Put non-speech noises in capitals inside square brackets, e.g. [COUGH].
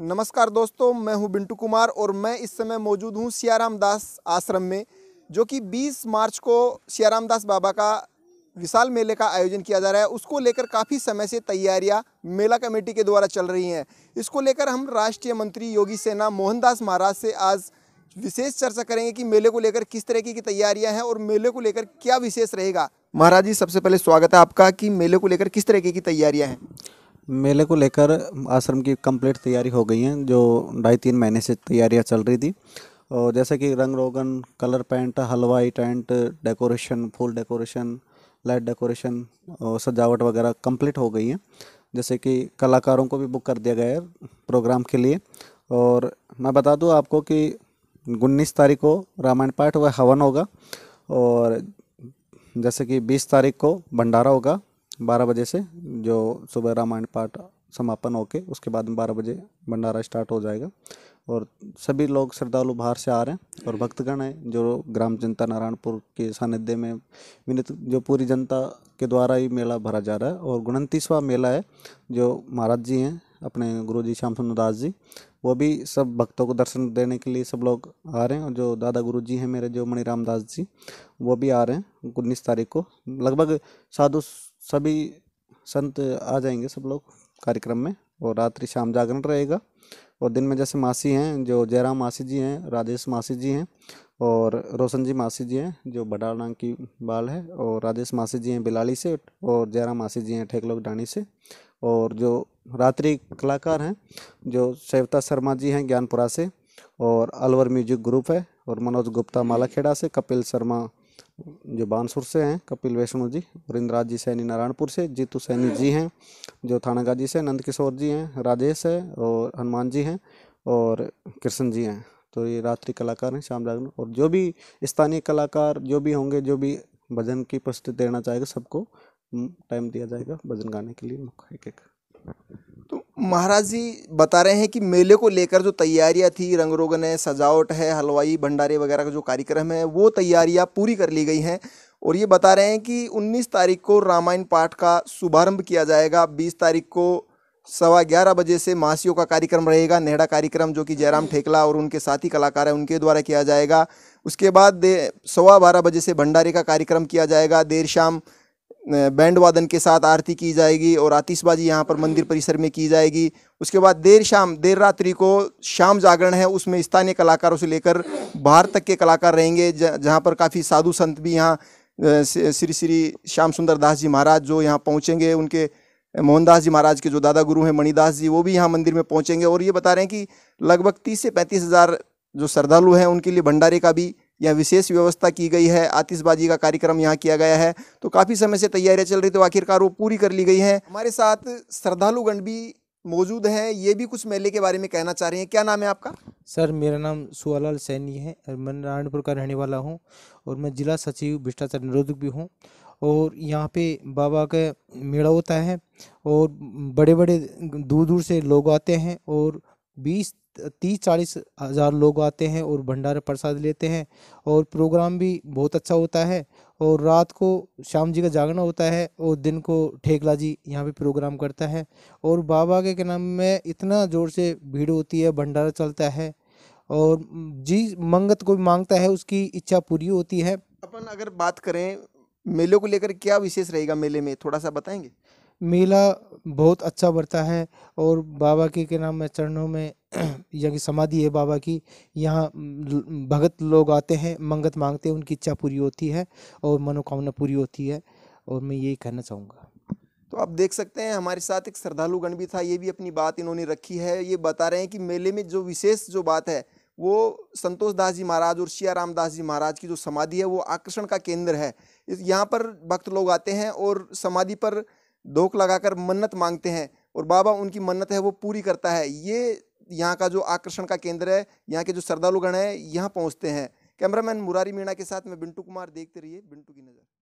नमस्कार दोस्तों मैं हूं बिंटू कुमार और मैं इस समय मौजूद हूं सियाराम दास आश्रम में जो कि 20 मार्च को सियाराम दास बाबा का विशाल मेले का आयोजन किया जा रहा है उसको लेकर काफ़ी समय से तैयारियां मेला कमेटी के द्वारा चल रही हैं इसको लेकर हम राष्ट्रीय मंत्री योगी सेना मोहनदास महाराज से आज विशेष चर्चा करेंगे कि मेले को लेकर किस तरह की तैयारियाँ हैं और मेले को लेकर क्या विशेष रहेगा महाराज जी सबसे पहले स्वागत है आपका कि मेले को लेकर किस तरीके की तैयारियां हैं मेले को लेकर आश्रम की कंप्लीट तैयारी हो गई है जो ढाई तीन महीने से तैयारियां चल रही थी और जैसे कि रंग रोगन कलर पेंट हलवाई टेंट डेकोरेशन फूल डेकोरेशन लाइट डेकोरेशन और सजावट वगैरह कंप्लीट हो गई है जैसे कि कलाकारों को भी बुक कर दिया गया है प्रोग्राम के लिए और मैं बता दूँ आपको कि उन्नीस तारीख को रामायण पाठ व हवन होगा और जैसे कि बीस तारीख को भंडारा होगा बारह बजे से जो सुबह रामायण पाठ समापन होके उसके बाद में बारह बजे भंडारा स्टार्ट हो जाएगा और सभी लोग श्रद्धालु बाहर से आ रहे हैं और भक्तगण हैं जो ग्राम जनता नारायणपुर के सानिध्य में विनित जो पूरी जनता के द्वारा ही मेला भरा जा रहा है और उनतीसवा मेला है जो महाराज जी हैं अपने गुरु जी श्याम सुंदर दास जी वो भी सब भक्तों को दर्शन देने के लिए सब लोग आ रहे हैं और जो दादा गुरु जी हैं मेरे जो मणिराम रामदास जी वो भी आ रहे हैं उन्नीस तारीख को लगभग साधु सभी संत आ जाएंगे सब लोग कार्यक्रम में और रात्रि शाम जागरण रहेगा और दिन में जैसे मासी हैं जो जयराम मासी जी हैं राजेश मासी जी हैं और रोशन जी मासी जी हैं जो बडाना की बाल है और राजेश मासी जी हैं बिलाली से और जयराम मासी जी हैं ठेकलोक डानी से और जो रात्रि कलाकार हैं जो सेवता शर्मा जी हैं ज्ञानपुरा से और अलवर म्यूजिक ग्रुप है और मनोज गुप्ता मालाखेड़ा से कपिल शर्मा जो बानसुर से हैं कपिल वैष्णो जी और जी सैनी नारायणपुर से जीतू सैनी जी हैं जो थानागा जी से नंद किशोर जी हैं राजेश है और हनुमान जी हैं और कृष्ण जी हैं तो ये रात्रि कलाकार हैं शाम जागरण और जो भी स्थानीय कलाकार जो भी होंगे जो भी भजन की प्रस्तुति देना चाहेगा सबको टाइम हम्म, दिया जाएगा भजन गाने के लिए एक एक महाराज जी बता रहे हैं कि मेले को लेकर जो तैयारियां थी रंग रोगन है सजावट है हलवाई भंडारे वगैरह का जो कार्यक्रम है वो तैयारियां पूरी कर ली गई हैं और ये बता रहे हैं कि 19 तारीख को रामायण पाठ का शुभारंभ किया जाएगा 20 तारीख को सवा ग्यारह बजे से मासियों का कार्यक्रम रहेगा नेहड़ा कार्यक्रम जो कि जयराम ठेकला और उनके साथी कलाकार हैं उनके द्वारा किया जाएगा उसके बाद सवा बारह बजे से भंडारे का कार्यक्रम किया जाएगा देर शाम बैंड वादन के साथ आरती की जाएगी और आतिशबाजी यहाँ पर मंदिर परिसर में की जाएगी उसके बाद देर शाम देर रात्रि को शाम जागरण है उसमें स्थानीय कलाकारों से लेकर बाहर तक के कलाकार रहेंगे जहाँ पर काफ़ी साधु संत भी यहाँ श्री श्री श्याम सुंदर दास जी महाराज जो यहाँ पहुँचेंगे उनके मोहनदास जी महाराज के जो दादा गुरु हैं मणिदास जी वो भी यहाँ मंदिर में पहुँचेंगे और ये बता रहे हैं कि लगभग तीस से पैंतीस हज़ार जो श्रद्धालु हैं उनके लिए भंडारे का भी या विशेष व्यवस्था की गई है आतिशबाजी का कार्यक्रम यहाँ किया गया है तो काफ़ी समय से तैयारियाँ चल रही तो आखिरकार वो पूरी कर ली गई हैं हमारे साथ श्रद्धालुगण भी मौजूद हैं ये भी कुछ मेले के बारे में कहना चाह रहे हैं क्या नाम है आपका सर मेरा नाम सुहालाल सैनी है मैं नारायणपुर का रहने वाला हूँ और मैं जिला सचिव भ्रष्टाचार निरोधक भी हूँ और यहाँ पे बाबा का मेला होता है और बड़े बड़े दूर दूर से लोग आते हैं और बीस तीस चालीस हज़ार लोग आते हैं और भंडारा प्रसाद लेते हैं और प्रोग्राम भी बहुत अच्छा होता है और रात को शाम जी का जागना होता है और दिन को ठेकला जी यहाँ पे प्रोग्राम करता है और बाबा के नाम में इतना ज़ोर से भीड़ होती है भंडारा चलता है और जी मंगत कोई मांगता है उसकी इच्छा पूरी होती है अपन अगर बात करें मेले को लेकर क्या विशेष रहेगा मेले में थोड़ा सा बताएंगे मेला बहुत अच्छा बढ़ता है और बाबा के क्या नाम है चरणों में [CLEARS THROAT] यह समाधि है बाबा की यहाँ भगत लोग आते हैं मंगत मांगते हैं उनकी इच्छा पूरी होती है और मनोकामना पूरी होती है और मैं यही कहना चाहूँगा तो आप देख सकते हैं हमारे साथ एक श्रद्धालु गण भी था ये भी अपनी बात इन्होंने रखी है ये बता रहे हैं कि मेले में जो विशेष जो बात है वो संतोष दास जी महाराज और शिया रामदास जी महाराज की जो समाधि है वो आकर्षण का केंद्र है यहाँ पर भक्त लोग आते हैं और समाधि पर धोख लगाकर मन्नत मांगते हैं और बाबा उनकी मन्नत है वो पूरी करता है ये यहाँ का जो आकर्षण का केंद्र है यहाँ के जो श्रद्धालुगण है यहाँ पहुँचते हैं कैमरामैन मुरारी मीणा के साथ मैं बिंटू कुमार देखते रहिए बिंटू की नज़र